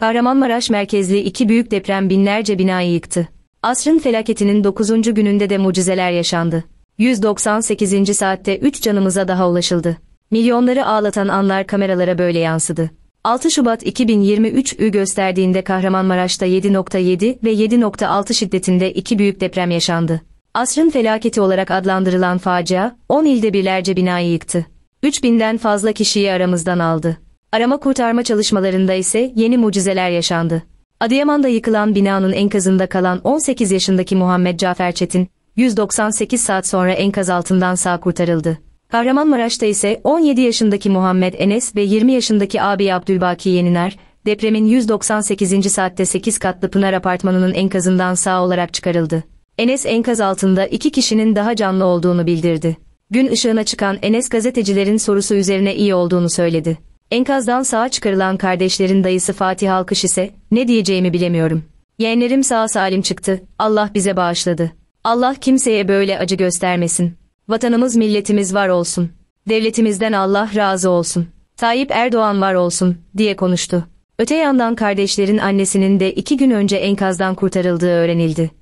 Kahramanmaraş merkezli iki büyük deprem binlerce binayı yıktı. Asrın felaketinin 9. gününde de mucizeler yaşandı. 198. saatte 3 canımıza daha ulaşıldı. Milyonları ağlatan anlar kameralara böyle yansıdı. 6 Şubat 2023'ü gösterdiğinde Kahramanmaraş'ta 7.7 ve 7.6 şiddetinde iki büyük deprem yaşandı. Asrın felaketi olarak adlandırılan facia, 10 ilde birlerce binayı yıktı. 3000'den fazla kişiyi aramızdan aldı. Arama kurtarma çalışmalarında ise yeni mucizeler yaşandı. Adıyaman'da yıkılan binanın enkazında kalan 18 yaşındaki Muhammed Cafer Çetin, 198 saat sonra enkaz altından sağ kurtarıldı. Kahramanmaraş'ta ise 17 yaşındaki Muhammed Enes ve 20 yaşındaki abi Abdülbaki Yeniner, depremin 198. saatte 8 katlı Pınar Apartmanı'nın enkazından sağ olarak çıkarıldı. Enes enkaz altında iki kişinin daha canlı olduğunu bildirdi. Gün ışığına çıkan Enes gazetecilerin sorusu üzerine iyi olduğunu söyledi. Enkazdan sağa çıkarılan kardeşlerin dayısı Fatih Alkış ise ne diyeceğimi bilemiyorum. Yeğenlerim sağ salim çıktı. Allah bize bağışladı. Allah kimseye böyle acı göstermesin. Vatanımız milletimiz var olsun. Devletimizden Allah razı olsun. Tayyip Erdoğan var olsun diye konuştu. Öte yandan kardeşlerin annesinin de iki gün önce enkazdan kurtarıldığı öğrenildi.